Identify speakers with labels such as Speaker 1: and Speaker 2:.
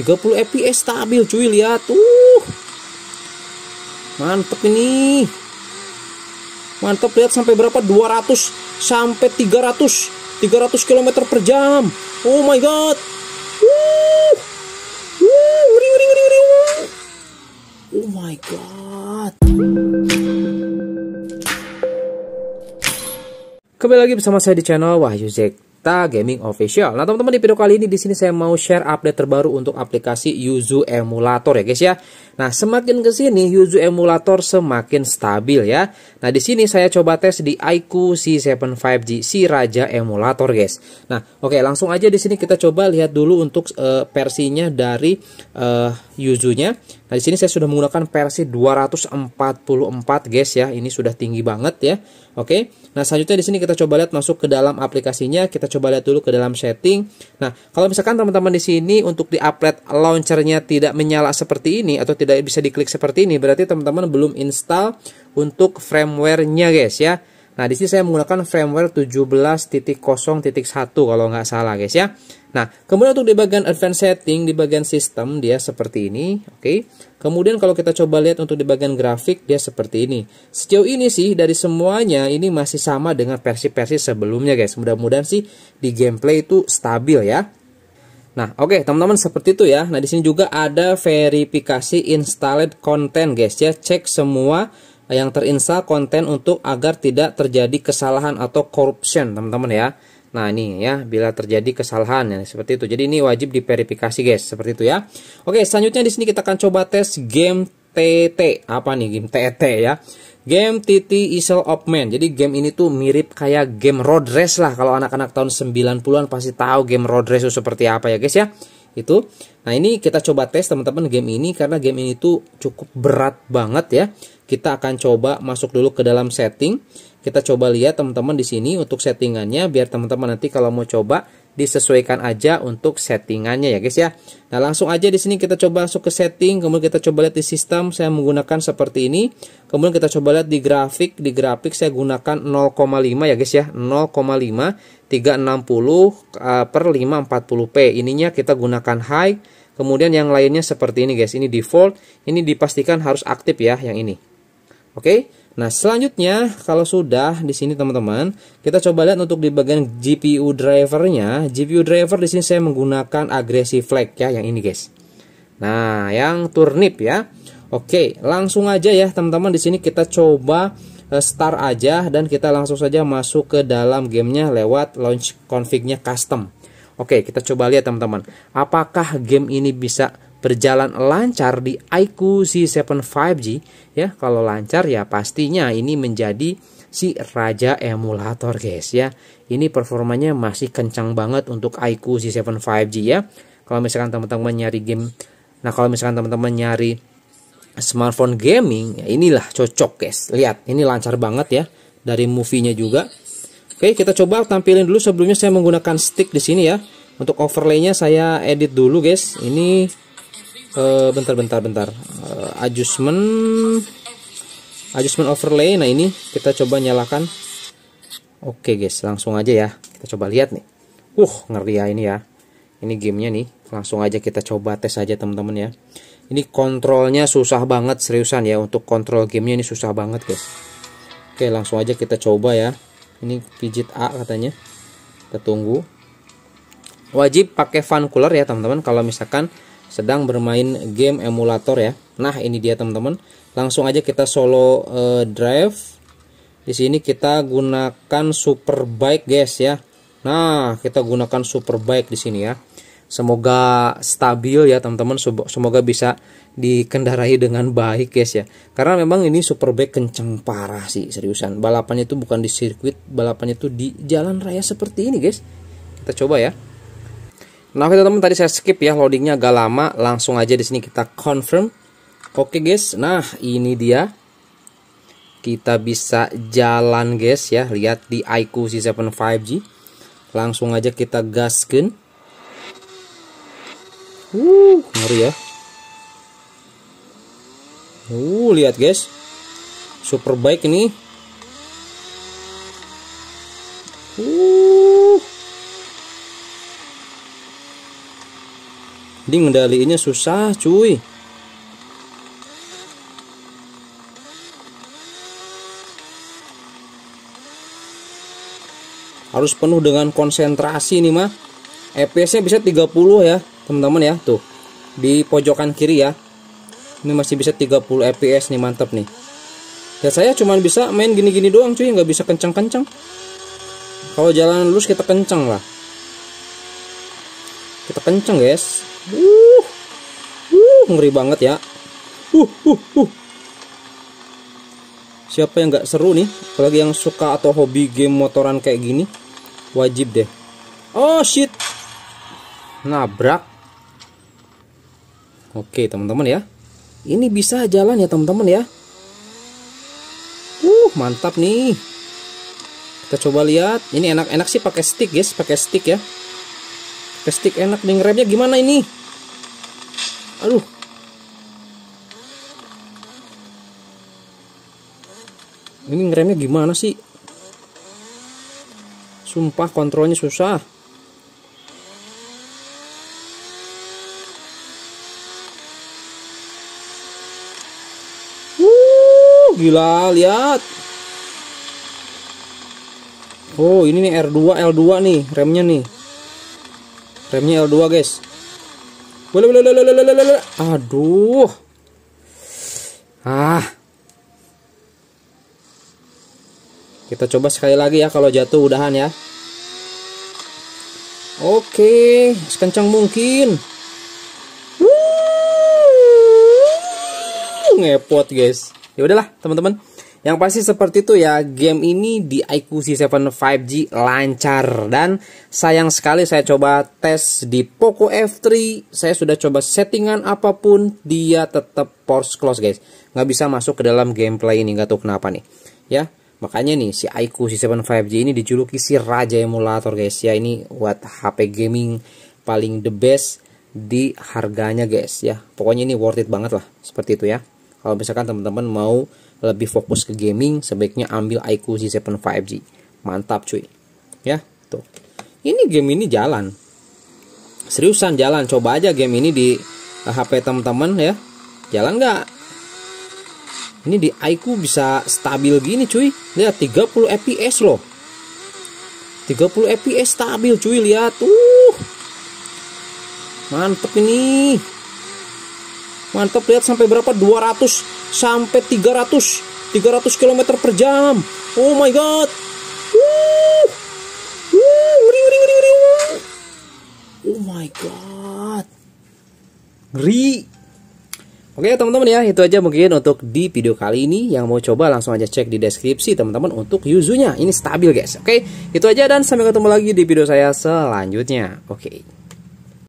Speaker 1: 30 fps stabil cuy lihat tuh mantep ini mantep lihat sampai berapa 200 sampai 300 300 km per jam oh my god uh. Uh, oh my god kembali lagi bersama saya di channel Wahyu Zek gaming official. Nah, teman-teman di video kali ini di sini saya mau share update terbaru untuk aplikasi Yuzu Emulator ya guys ya. Nah, semakin ke sini Yuzu Emulator semakin stabil ya. Nah, di sini saya coba tes di IQ C75G si Raja Emulator guys. Nah, oke langsung aja di sini kita coba lihat dulu untuk uh, versinya dari uh, eh, yuzu Nah, di sini saya sudah menggunakan versi 244 guys ya. Ini sudah tinggi banget ya. Oke. Nah, selanjutnya di sini kita coba lihat masuk ke dalam aplikasinya, kita coba lihat dulu ke dalam setting. Nah, kalau misalkan teman-teman di sini untuk di upload launchernya tidak menyala seperti ini atau tidak bisa diklik seperti ini, berarti teman-teman belum install untuk framework nya guys ya. Nah, di sini saya menggunakan framework 17.0.1 kalau nggak salah guys ya. Nah, kemudian untuk di bagian advanced setting, di bagian sistem dia seperti ini, oke. Okay? Kemudian kalau kita coba lihat untuk di bagian grafik dia seperti ini. Sejauh ini sih dari semuanya ini masih sama dengan versi-versi sebelumnya guys. Mudah-mudahan sih di gameplay itu stabil ya. Nah, oke okay, teman-teman seperti itu ya. Nah, di sini juga ada verifikasi installed content guys ya. Cek semua yang terinstall konten untuk agar tidak terjadi kesalahan atau corruption, teman-teman ya. Nah ini ya bila terjadi kesalahan ya seperti itu. Jadi ini wajib diverifikasi guys seperti itu ya. Oke selanjutnya di sini kita akan coba tes game TT apa nih game TT ya. Game TT Isle of Man. Jadi game ini tuh mirip kayak game road race lah kalau anak-anak tahun 90-an pasti tahu game road race itu seperti apa ya guys ya itu. Nah ini kita coba tes teman-teman game ini karena game ini tuh cukup berat banget ya. Kita akan coba masuk dulu ke dalam setting. Kita coba lihat teman-teman di sini untuk settingannya biar teman-teman nanti kalau mau coba disesuaikan aja untuk settingannya ya guys ya. Nah, langsung aja di sini kita coba masuk ke setting, kemudian kita coba lihat di sistem saya menggunakan seperti ini. Kemudian kita coba lihat di grafik, di grafik saya gunakan 0,5 ya guys ya, 0,5 360 eh, per 540p. Ininya kita gunakan high, kemudian yang lainnya seperti ini guys. Ini default, ini dipastikan harus aktif ya yang ini. Oke. Nah, selanjutnya kalau sudah di sini teman-teman, kita coba lihat untuk di bagian GPU drivernya. GPU driver di sini saya menggunakan agresif flag ya, yang ini guys. Nah, yang turnip ya. Oke, langsung aja ya teman-teman di sini kita coba eh, start aja dan kita langsung saja masuk ke dalam gamenya lewat launch config-nya custom. Oke, kita coba lihat teman-teman. Apakah game ini bisa berjalan lancar di IQ C7 5G ya kalau lancar ya pastinya ini menjadi si raja emulator guys ya ini performanya masih kencang banget untuk IQ C7 5G ya kalau misalkan teman-teman nyari game nah kalau misalkan teman-teman nyari smartphone gaming ya inilah cocok guys lihat ini lancar banget ya dari movie-nya juga oke kita coba tampilin dulu sebelumnya saya menggunakan stick di sini ya untuk overlaynya saya edit dulu guys ini Eh, bentar bentar bentar eh, adjustment adjustment overlay nah ini kita coba nyalakan oke okay, guys langsung aja ya kita coba lihat nih uh ngeri ya ini ya ini gamenya nih langsung aja kita coba tes aja teman-teman ya ini kontrolnya susah banget seriusan ya untuk kontrol gamenya ini susah banget guys oke okay, langsung aja kita coba ya ini pijit A katanya kita tunggu wajib pakai fan cooler ya teman-teman kalau misalkan sedang bermain game emulator ya. Nah, ini dia teman-teman. Langsung aja kita solo uh, drive. Di sini kita gunakan super bike guys ya. Nah, kita gunakan super bike di sini ya. Semoga stabil ya teman-teman, semoga bisa dikendarai dengan baik guys ya. Karena memang ini super bike kenceng parah sih seriusan. Balapannya itu bukan di sirkuit, balapannya itu di jalan raya seperti ini guys. Kita coba ya. Nah, oke ya, teman-teman, tadi saya skip ya loadingnya agak lama. Langsung aja di sini kita confirm. Oke, guys. Nah, ini dia. Kita bisa jalan, guys ya. Lihat di IQ C7 5G. Langsung aja kita gaskin. Uh, ngeri ya. Uh, lihat guys. Super baik ini. Uh, Ini ngendaliinnya susah cuy Harus penuh dengan konsentrasi nih mah FPS e nya bisa 30 ya teman-teman ya tuh di pojokan kiri ya ini masih bisa 30 fps e nih mantep nih ya saya cuma bisa main gini-gini doang cuy nggak bisa kenceng-kenceng kalau jalan lurus kita kenceng lah kita kenceng guys Uh, uh, ngeri banget ya. Uh, uh, uh. Siapa yang nggak seru nih? Apalagi yang suka atau hobi game motoran kayak gini, wajib deh. Oh shit, nabrak. Oke teman-teman ya, ini bisa jalan ya teman-teman ya. Uh, mantap nih. Kita coba lihat. Ini enak-enak sih pakai stick guys, pakai stick ya. Kestik enak nih ngeremnya gimana ini? Aduh. Ini ngeremnya gimana sih? Sumpah kontrolnya susah. Wuh, gila lihat. Oh, ini nih R2 L2 nih remnya nih remnya L2 guys boleh boleh boleh boleh boleh aduh ah kita coba sekali lagi ya kalau jatuh udahan ya Oke, sekencang mungkin. ngepot guys. Ya udahlah teman-teman. Yang pasti seperti itu ya, game ini di iq C7 5G lancar dan sayang sekali saya coba tes di Poco F3, saya sudah coba settingan apapun dia tetap force close guys. Nggak bisa masuk ke dalam gameplay ini, nggak tahu kenapa nih. Ya, Makanya nih si iQ C7 5G ini dijuluki si raja emulator guys ya ini buat HP gaming paling the best di harganya guys ya. Pokoknya ini worth it banget lah seperti itu ya. Kalau misalkan teman-teman mau lebih fokus ke gaming sebaiknya ambil IQ Z7 5G mantap cuy ya tuh ini game ini jalan seriusan jalan coba aja game ini di HP teman-teman ya jalan nggak ini di IQ bisa stabil gini cuy lihat 30 fps loh 30 fps stabil cuy lihat tuh mantep ini mantap lihat sampai berapa 200 sampai 300 300 km per jam oh my god oh my god ngeri Oke teman-teman ya, itu aja mungkin untuk di video kali ini. Yang mau coba langsung aja cek di deskripsi teman-teman untuk Yuzunya. Ini stabil guys. Oke, itu aja dan sampai ketemu lagi di video saya selanjutnya. Oke.